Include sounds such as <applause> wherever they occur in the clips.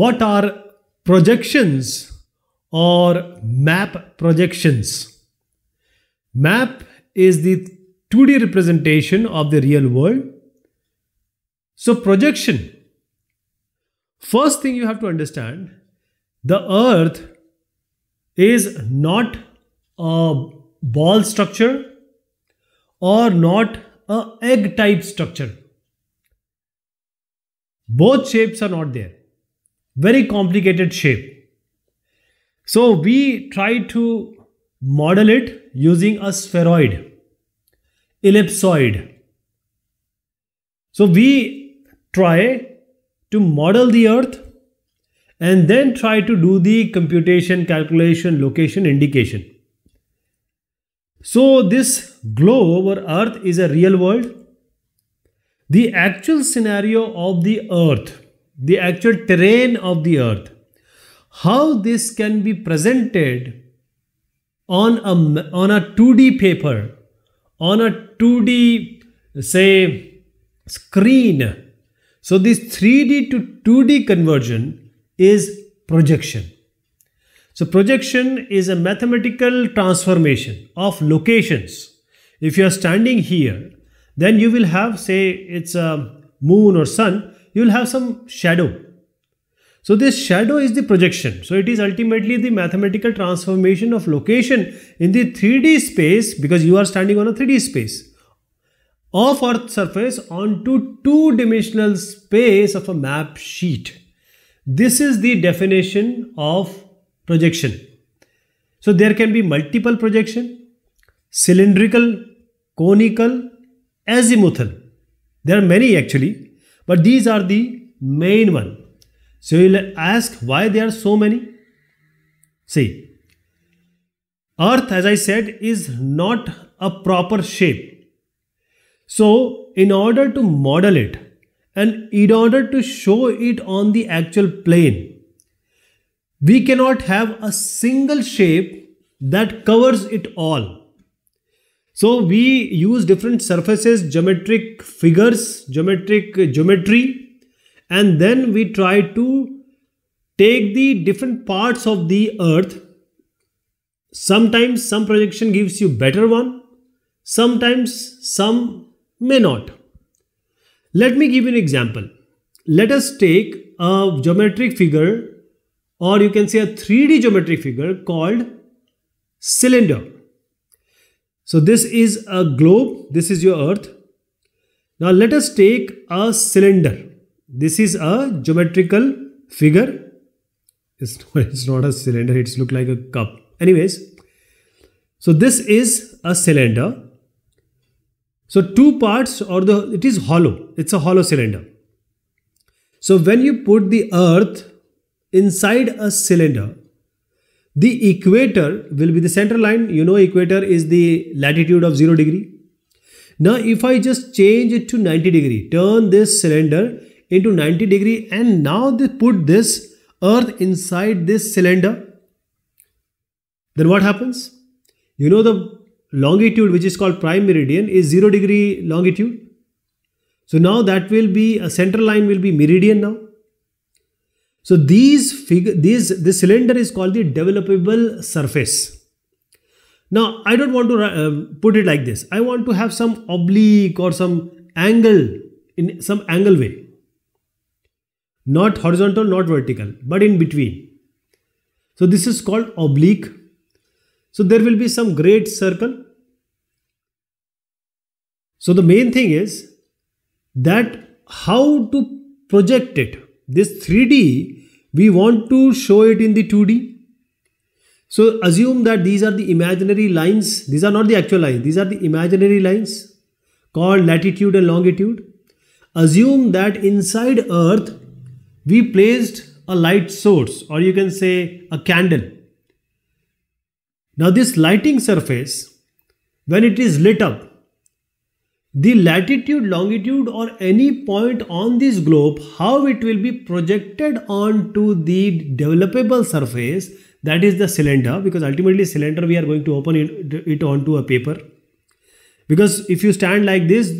What are projections or map projections? Map is the 2D representation of the real world. So projection. First thing you have to understand, the earth is not a ball structure or not a egg type structure. Both shapes are not there very complicated shape. So we try to model it using a spheroid, ellipsoid. So we try to model the earth and then try to do the computation, calculation, location, indication. So this globe or earth is a real world. The actual scenario of the earth the actual terrain of the earth how this can be presented on a on a 2d paper on a 2d say screen so this 3d to 2d conversion is projection so projection is a mathematical transformation of locations if you are standing here then you will have say it's a moon or sun you will have some shadow. So this shadow is the projection. So it is ultimately the mathematical transformation of location in the 3D space because you are standing on a 3D space of earth surface onto two dimensional space of a map sheet. This is the definition of projection. So there can be multiple projection, cylindrical, conical, azimuthal. There are many actually. But these are the main one. So you'll ask why there are so many. See, Earth, as I said, is not a proper shape. So in order to model it and in order to show it on the actual plane, we cannot have a single shape that covers it all so we use different surfaces, geometric figures, geometric geometry, and then we try to take the different parts of the earth. Sometimes some projection gives you better one, sometimes some may not. Let me give you an example. Let us take a geometric figure or you can say a 3D geometric figure called cylinder. So this is a globe. This is your earth. Now let us take a cylinder. This is a geometrical figure. It's not, <laughs> it's not a cylinder. It's look like a cup. Anyways, so this is a cylinder. So two parts or the it is hollow. It's a hollow cylinder. So when you put the earth inside a cylinder, the equator will be the center line. You know equator is the latitude of 0 degree. Now if I just change it to 90 degree, turn this cylinder into 90 degree and now they put this earth inside this cylinder. Then what happens? You know the longitude which is called prime meridian is 0 degree longitude. So now that will be a center line will be meridian now. So these figure, these this cylinder is called the developable surface. Now I don't want to uh, put it like this. I want to have some oblique or some angle in some angle way, not horizontal, not vertical, but in between. So this is called oblique. So there will be some great circle. So the main thing is that how to project it this 3D, we want to show it in the 2D. So assume that these are the imaginary lines. These are not the actual lines. These are the imaginary lines called latitude and longitude. Assume that inside Earth, we placed a light source or you can say a candle. Now this lighting surface, when it is lit up, the latitude, longitude or any point on this globe, how it will be projected onto the developable surface that is the cylinder because ultimately cylinder we are going to open it, onto a paper because if you stand like this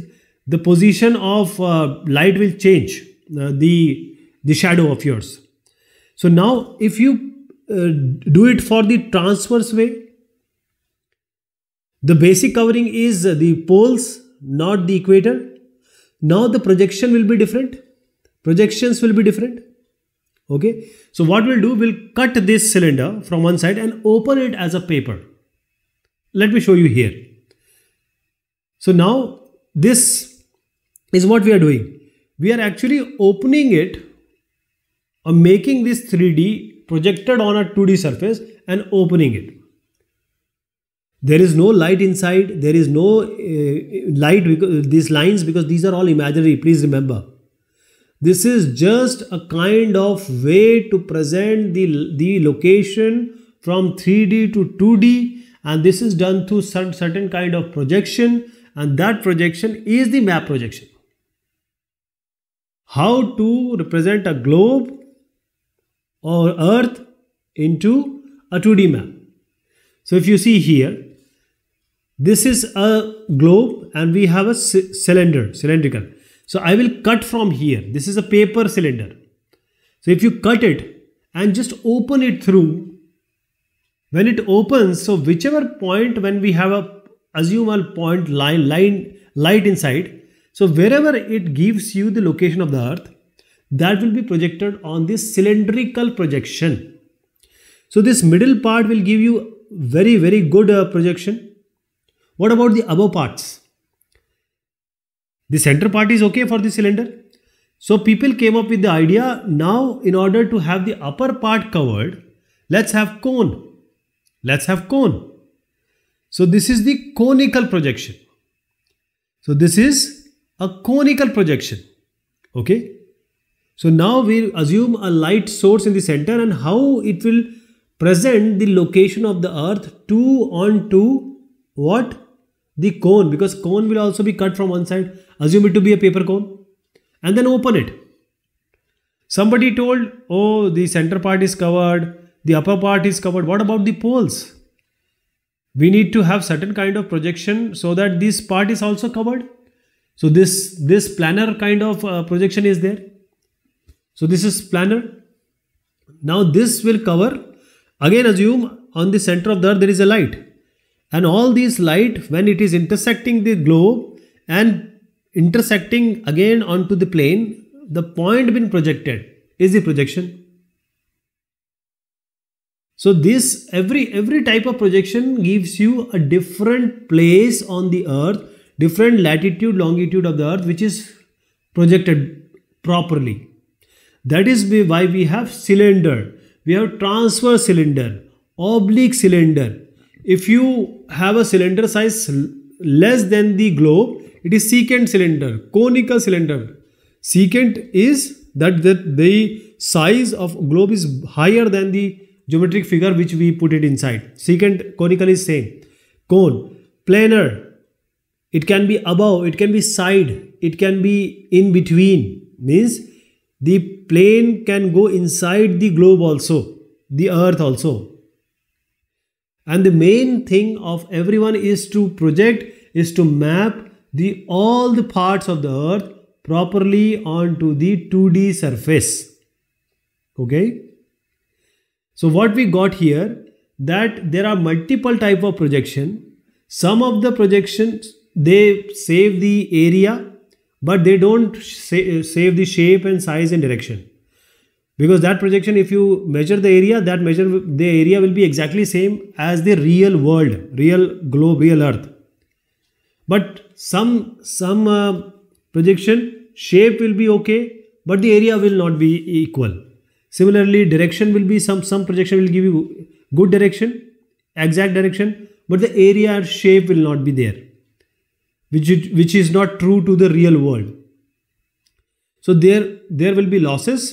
the position of uh, light will change uh, the the shadow yours. so now if you uh, do it for the transverse way the basic covering is the poles not the equator. Now the projection will be different. Projections will be different. Okay. So what we'll do, we'll cut this cylinder from one side and open it as a paper. Let me show you here. So now this is what we are doing. We are actually opening it or making this 3D projected on a 2D surface and opening it there is no light inside there is no uh, light because these lines because these are all imaginary please remember this is just a kind of way to present the the location from 3d to 2d and this is done through some certain kind of projection and that projection is the map projection how to represent a globe or earth into a 2d map so if you see here this is a globe and we have a cylinder cylindrical so i will cut from here this is a paper cylinder so if you cut it and just open it through when it opens so whichever point when we have a assume a point line line light inside so wherever it gives you the location of the earth that will be projected on this cylindrical projection so this middle part will give you very very good uh, projection what about the above parts? The center part is okay for the cylinder. So people came up with the idea, now in order to have the upper part covered, let's have cone. Let's have cone. So this is the conical projection. So this is a conical projection. Okay. So now we assume a light source in the center and how it will present the location of the earth to onto what the cone because cone will also be cut from one side. Assume it to be a paper cone and then open it. Somebody told, oh, the center part is covered, the upper part is covered. What about the poles? We need to have certain kind of projection so that this part is also covered. So this, this planar kind of uh, projection is there. So this is planar. Now this will cover, again assume on the center of the earth there is a light and all these light when it is intersecting the globe and intersecting again onto the plane the point being projected is the projection so this every every type of projection gives you a different place on the earth different latitude longitude of the earth which is projected properly that is why we have cylinder we have transverse cylinder oblique cylinder if you have a cylinder size less than the globe, it is secant cylinder, conical cylinder. Secant is that, that the size of globe is higher than the geometric figure which we put it inside. Secant conical is same. Cone, planar, it can be above, it can be side, it can be in between. Means the plane can go inside the globe also, the earth also and the main thing of everyone is to project, is to map the all the parts of the earth properly onto the 2D surface. Okay. So what we got here that there are multiple type of projection. Some of the projections they save the area but they don't save the shape and size and direction because that projection if you measure the area that measure the area will be exactly same as the real world real globe real earth but some some uh, projection shape will be okay but the area will not be equal similarly direction will be some some projection will give you good direction exact direction but the area or shape will not be there which is, which is not true to the real world so there there will be losses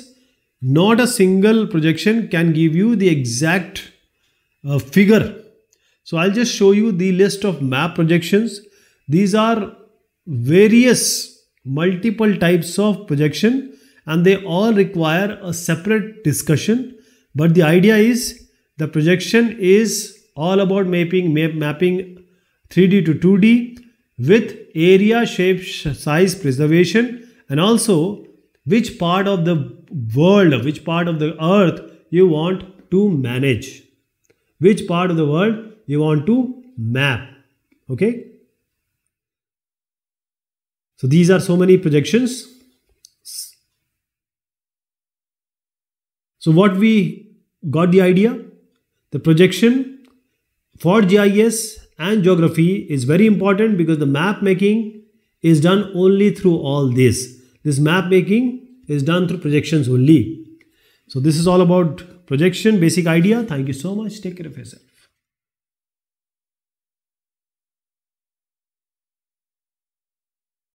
not a single projection can give you the exact uh, figure. So I'll just show you the list of map projections. These are various multiple types of projection and they all require a separate discussion. But the idea is the projection is all about mapping, map, mapping 3D to 2D with area, shape, size preservation and also which part of the world, which part of the earth you want to manage, which part of the world you want to map. Okay. So these are so many projections. So what we got the idea? The projection for GIS and geography is very important because the map making is done only through all this. This map making is done through projections only. So this is all about projection, basic idea. Thank you so much. Take care of yourself.